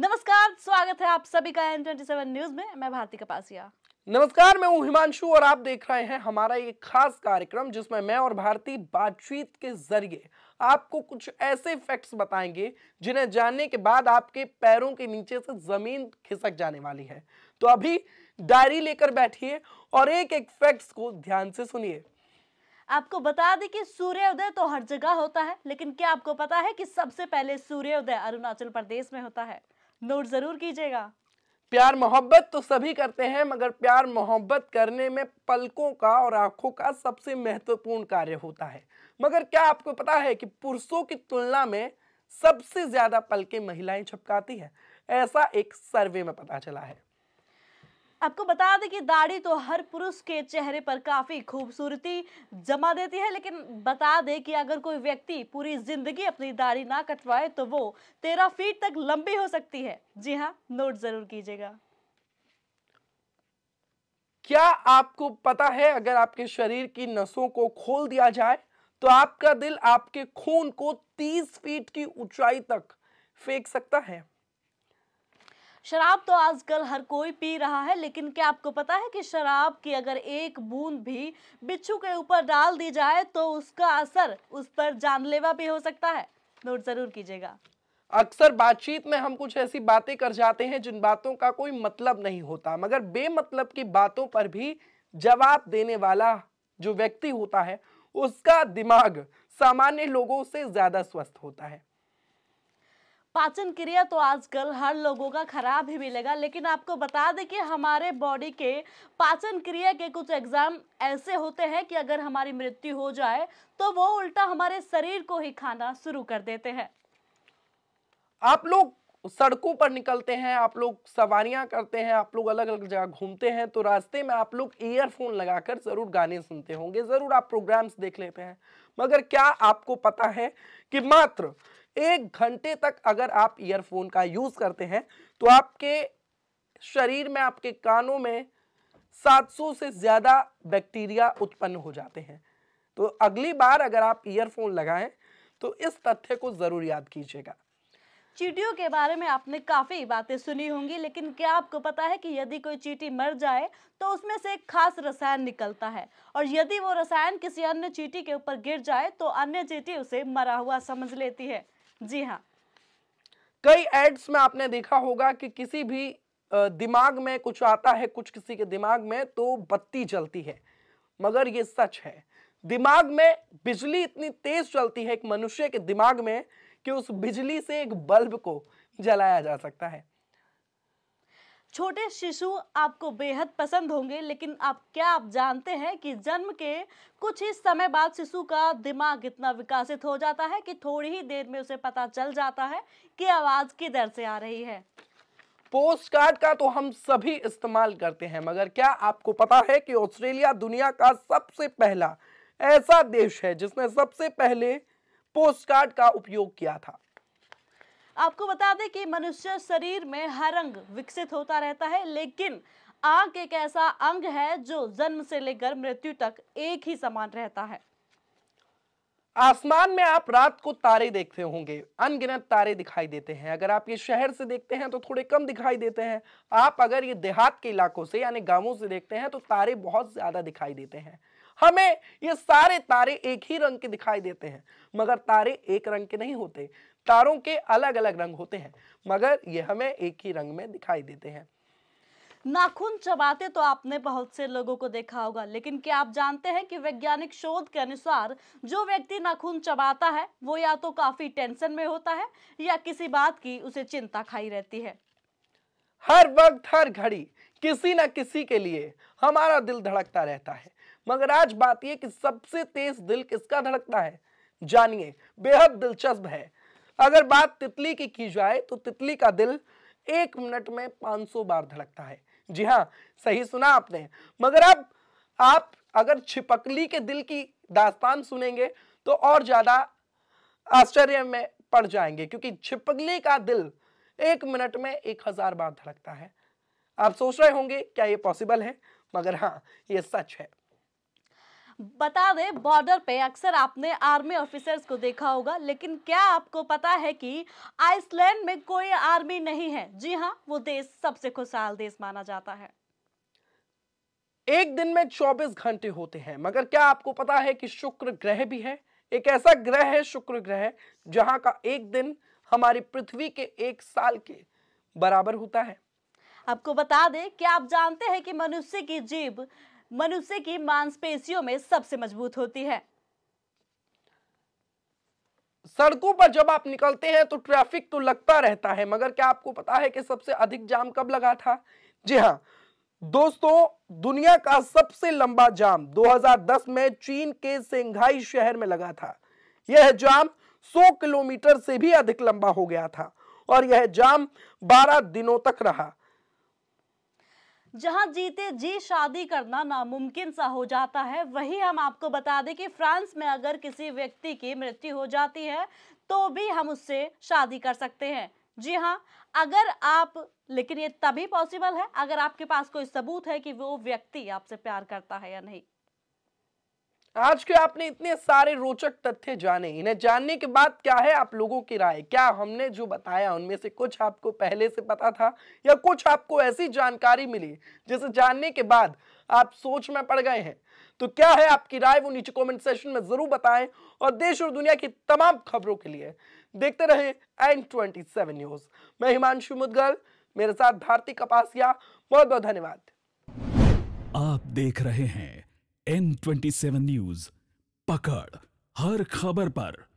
नमस्कार स्वागत है आप सभी का एन ट्वेंटी सेवन न्यूज में मैं भारती कपासिया नमस्कार मैं हूँ हिमांशु और आप देख रहे हैं हमारा ये खास कार्यक्रम जिसमें मैं और भारती बातचीत के जरिए आपको कुछ ऐसे फैक्ट्स बताएंगे जिन्हें जानने के बाद आपके पैरों के नीचे से जमीन खिसक जाने वाली है तो अभी डायरी लेकर बैठिए और एक एक फैक्ट्स को ध्यान से सुनिए आपको बता दें कि सूर्योदय तो हर जगह होता है लेकिन क्या आपको पता है कि सबसे पहले सूर्योदय अरुणाचल प्रदेश में होता है नोट ज़रूर कीजिएगा प्यार मोहब्बत तो सभी करते हैं मगर प्यार मोहब्बत करने में पलकों का और आंखों का सबसे महत्वपूर्ण कार्य होता है मगर क्या आपको पता है कि पुरुषों की तुलना में सबसे ज़्यादा पलकें महिलाएं छपकाती है ऐसा एक सर्वे में पता चला है आपको बता दें कि दाढ़ी तो हर पुरुष के चेहरे पर काफ़ी खूबसूरती जमा देती है लेकिन बता दें कि अगर कोई व्यक्ति पूरी ज़िंदगी अपनी दाढ़ी ना कटवाए तो वो तेरह फीट तक लंबी हो सकती है जी हाँ नोट ज़रूर कीजिएगा क्या आपको पता है अगर आपके शरीर की नसों को खोल दिया जाए तो आपका दिल आपके खून को 30 फीट की ऊंचाई तक फेंक सकता है शराब तो आजकल हर कोई पी रहा है लेकिन क्या आपको पता है कि शराब की अगर एक बूंद भी बिच्छू के ऊपर डाल दी जाए तो उसका असर उस पर जानलेवा भी हो सकता है नोट जरूर कीजिएगा अक्सर बातचीत में हम कुछ ऐसी बातें कर जाते हैं जिन बातों का कोई मतलब नहीं होता मगर बेमतलब की बातों पर भी जवाब देने वाला जो व्यक्ति होता है उसका दिमाग सामान्य लोगों से ज़्यादा स्वस्थ होता है पाचन क्रिया तो आजकल हर लोगों का खराब ही मिलेगा लेकिन आपको बता दें कि हमारे बॉडी के पाचन क्रिया के कुछ एग्जाम ऐसे होते हैं कि अगर हमारी मृत्यु हो जाए तो वो उल्टा हमारे शरीर को ही खाना शुरू कर देते हैं आप लोग सड़कों पर निकलते हैं आप लोग सवारियां करते हैं आप लोग अलग अलग जगह घूमते हैं तो रास्ते में आप लोग ईयरफोन लगाकर जरूर गाने सुनते होंगे जरूर आप प्रोग्राम्स देख लेते हैं मगर क्या आपको पता है कि मात्र एक घंटे तक अगर आप ईयरफोन का यूज़ करते हैं तो आपके शरीर में आपके कानों में 700 से ज़्यादा बैक्टीरिया उत्पन्न हो जाते हैं तो अगली बार अगर आप ईयरफोन लगाएं तो इस तथ्य को ज़रूर याद कीजिएगा चीटियों के बारे में आपने काफ़ी बातें सुनी होंगी लेकिन क्या आपको पता है कि यदि कोई चीटी मर जाए तो उसमें से एक खास रसायन निकलता है और यदि वो रसायन किसी अन्य चीटी के ऊपर गिर जाए तो अन्य चीटी उसे मरा हुआ समझ लेती है जी हाँ कई एड्स में आपने देखा होगा कि किसी भी दिमाग में कुछ आता है कुछ किसी के दिमाग में तो बत्ती जलती है मगर ये सच है दिमाग में बिजली इतनी तेज चलती है एक मनुष्य के दिमाग में कि उस बिजली से एक बल्ब को जलाया जा सकता है छोटे शिशु आपको बेहद पसंद होंगे लेकिन आप क्या आप जानते हैं कि जन्म के कुछ ही समय बाद शिशु का दिमाग इतना विकसित हो जाता है कि थोड़ी ही देर में उसे पता चल जाता है कि आवाज़ किधर से आ रही है पोस्ट कार्ड का तो हम सभी इस्तेमाल करते हैं मगर क्या आपको पता है कि ऑस्ट्रेलिया दुनिया का सबसे पहला ऐसा देश है जिसने सबसे पहले पोस्ट कार्ड का उपयोग किया था आपको बता दें कि मनुष्य शरीर में हर अंग विकसित होता रहता है लेकिन आंख एक ऐसा अंग है जो जन्म से लेकर मृत्यु तक एक ही समान रहता है आसमान में आप रात को तारे देखते होंगे अनगिनत तारे दिखाई देते हैं अगर आप ये शहर से देखते हैं तो थोड़े कम दिखाई देते हैं आप अगर ये देहात के इलाकों से यानी गांवों से देखते हैं तो तारे बहुत ज्यादा दिखाई देते हैं हमें ये सारे तारे एक ही रंग के दिखाई देते हैं मगर तारे एक रंग के नहीं होते तारों के अलग अलग रंग होते हैं मगर ये हमें एक ही रंग में दिखाई देते हैं नाखून चबाते तो आपने बहुत से लोगों को देखा होगा लेकिन क्या आप जानते हैं कि वैज्ञानिक शोध के अनुसार जो व्यक्ति नाखून चबाता है वो या तो काफी टेंशन में होता है या किसी बात की उसे चिंता खाई रहती है हर वक्त हर घड़ी किसी ना किसी के लिए हमारा दिल धड़कता रहता है मगर आज बात यह कि सबसे तेज दिल किसका धड़कता है जानिए बेहद दिलचस्प है अगर बात तितली की की जाए तो तितली का दिल एक मिनट में 500 बार धड़कता है जी हाँ सही सुना आपने मगर अब आप अगर छिपकली के दिल की दास्तान सुनेंगे तो और ज़्यादा आश्चर्य में पड़ जाएंगे क्योंकि छिपकली का दिल एक मिनट में एक हज़ार बार धड़कता है आप सोच रहे होंगे क्या ये पॉसिबल है मगर हाँ ये सच है बता दें बॉर्डर पे अक्सर आपने आर्मी ऑफिसर्स को देखा होगा लेकिन क्या आपको पता है कि आइसलैंड में कोई आर्मी नहीं है जी हाँ वो देश सबसे खुशहाल देश माना जाता है एक दिन में 24 घंटे होते हैं मगर क्या आपको पता है कि शुक्र ग्रह भी है एक ऐसा ग्रह है शुक्र ग्रह जहां का एक दिन हमारी पृथ्वी के एक साल के बराबर होता है आपको बता दें कि आप जानते हैं कि मनुष्य की जीभ मनुष्य की मांसपेशियों में सबसे मजबूत होती है सड़कों पर जब आप निकलते हैं तो ट्रैफिक तो लगता रहता है मगर क्या आपको पता है कि सबसे अधिक जाम कब लगा था जी हाँ दोस्तों दुनिया का सबसे लंबा जाम 2010 में चीन के सेंघाई शहर में लगा था यह जाम 100 किलोमीटर से भी अधिक लंबा हो गया था और यह जाम 12 दिनों तक रहा जहां जीते जी शादी करना नामुमकिन सा हो जाता है वही हम आपको बता दें कि फ्रांस में अगर किसी व्यक्ति की मृत्यु हो जाती है तो भी हम उससे शादी कर सकते हैं जी हाँ अगर आप लेकिन ये तभी पॉसिबल है अगर आपके पास कोई सबूत है कि वो व्यक्ति आपसे प्यार करता है या नहीं आज के आपने इतने सारे रोचक तथ्य जाने इन्हें जानने के बाद क्या है आप लोगों की राय क्या हमने जो बताया उनमें से कुछ आपको पहले से पता था या कुछ आपको ऐसी जानकारी मिली जिसे जानने के बाद आप सोच में पड़ गए हैं तो क्या है आपकी राय वो नीचे कमेंट सेशन में जरूर बताएं और देश और दुनिया की तमाम खबरों के लिए देखते रहे एन ट्वेंटी सेवन न्यूज मैं हिमांशु मुदगल मेरे साथ भारती कपासिया बहुत बहुत धन्यवाद आप देख रहे हैं एन ट्वेंटी सेवन न्यूज पकड़ हर खबर पर